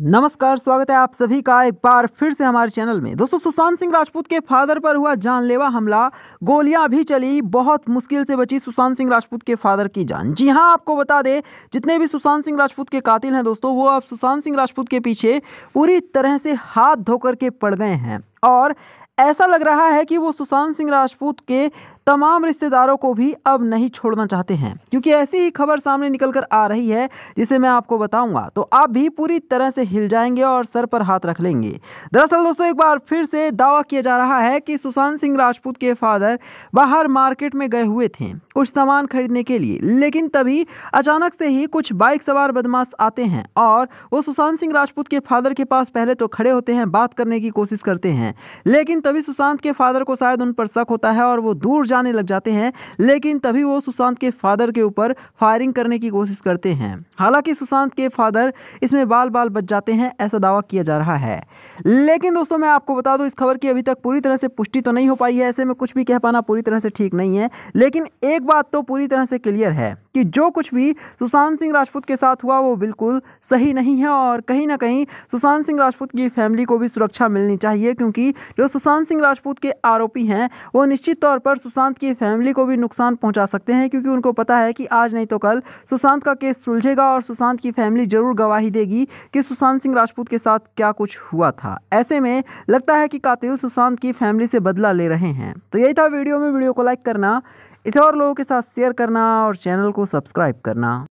नमस्कार स्वागत है आप सभी का एक बार फिर से हमारे चैनल में दोस्तों सुशांत सिंह राजपूत के फादर पर हुआ जानलेवा हमला गोलियां भी चली बहुत मुश्किल से बची सुशांत सिंह राजपूत के फादर की जान जी हां आपको बता दें जितने भी सुशांत सिंह राजपूत के कातिल हैं दोस्तों वो अब सुशांत सिंह राजपूत के पीछे पूरी तरह से हाथ धोकर के पड़ गए हैं और ऐसा लग रहा है कि वो सुशांत सिंह राजपूत के तमाम रिश्तेदारों को भी अब नहीं छोड़ना चाहते हैं क्योंकि ऐसी ही खबर सामने निकल कर आ रही है जिसे मैं आपको बताऊंगा तो आप भी पूरी तरह से हिल जाएंगे और सर पर हाथ रख लेंगे दरअसल दोस्तों एक बार फिर से दावा किया जा रहा है कि सुशांत सिंह राजपूत के फादर बाहर मार्केट में गए हुए थे कुछ सामान खरीदने के लिए लेकिन तभी अचानक से ही कुछ बाइक सवार बदमाश आते हैं और वो सुशांत सिंह राजपूत के फादर के पास पहले तो खड़े होते हैं बात करने की कोशिश करते हैं लेकिन तभी सुशांत के फादर को शायद उन पर शक होता है और वो दूर जाने लग जाते हैं लेकिन तभी वो सुशांत के फादर के ऊपर फायरिंग करने की कोशिश करते हैं हालांकि सुशांत के फादर इसमें बाल बाल बच जाते हैं ऐसा दावा किया जा रहा है लेकिन दोस्तों मैं आपको बता दूं इस खबर की अभी तक पूरी तरह से पुष्टि तो नहीं हो पाई है ऐसे में कुछ भी कह पाना पूरी तरह से ठीक नहीं है लेकिन एक बात तो पूरी तरह से क्लियर है कि जो कुछ भी सुशांत सिंह राजपूत के साथ हुआ वो बिल्कुल सही नहीं है और कहीं ना कहीं सुशांत सिंह राजपूत की फैमिली को भी सुरक्षा मिलनी चाहिए क्योंकि जो सुशांत सिंह राजपूत के आरोपी हैं वो निश्चित तौर पर सुशांत की फैमिली को भी नुकसान पहुंचा सकते हैं क्योंकि उनको पता है कि आज नहीं तो कल सुशांत का केस सुलझेगा और सुशांत की फैमिली जरूर गवाही देगी कि सुशांत सिंह राजपूत के साथ क्या कुछ हुआ था ऐसे में लगता है कि कातिल सुशांत की फैमिली से बदला ले रहे हैं तो यही था वीडियो में वीडियो को लाइक करना इसे और लोगों के साथ शेयर करना और चैनल को सब्सक्राइब करना